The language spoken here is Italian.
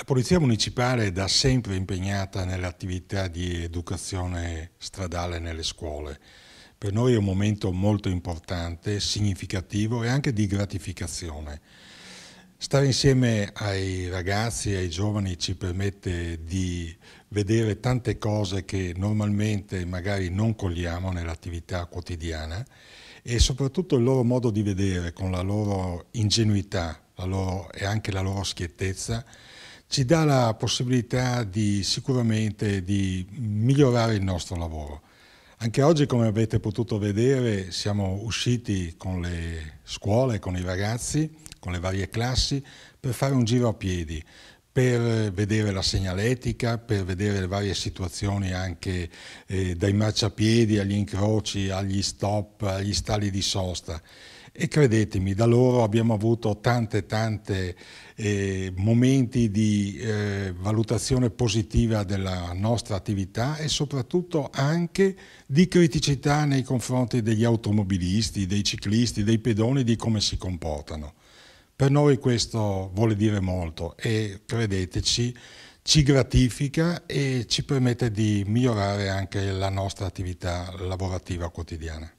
La Polizia Municipale è da sempre impegnata nell'attività di educazione stradale nelle scuole. Per noi è un momento molto importante, significativo e anche di gratificazione. Stare insieme ai ragazzi e ai giovani ci permette di vedere tante cose che normalmente magari non cogliamo nell'attività quotidiana e soprattutto il loro modo di vedere con la loro ingenuità la loro, e anche la loro schiettezza ci dà la possibilità di, sicuramente di migliorare il nostro lavoro. Anche oggi, come avete potuto vedere, siamo usciti con le scuole, con i ragazzi, con le varie classi, per fare un giro a piedi, per vedere la segnaletica, per vedere le varie situazioni anche eh, dai marciapiedi agli incroci, agli stop, agli stali di sosta. E credetemi, da loro abbiamo avuto tante tante eh, momenti di eh, valutazione positiva della nostra attività e soprattutto anche di criticità nei confronti degli automobilisti, dei ciclisti, dei pedoni, di come si comportano. Per noi questo vuole dire molto e credeteci, ci gratifica e ci permette di migliorare anche la nostra attività lavorativa quotidiana.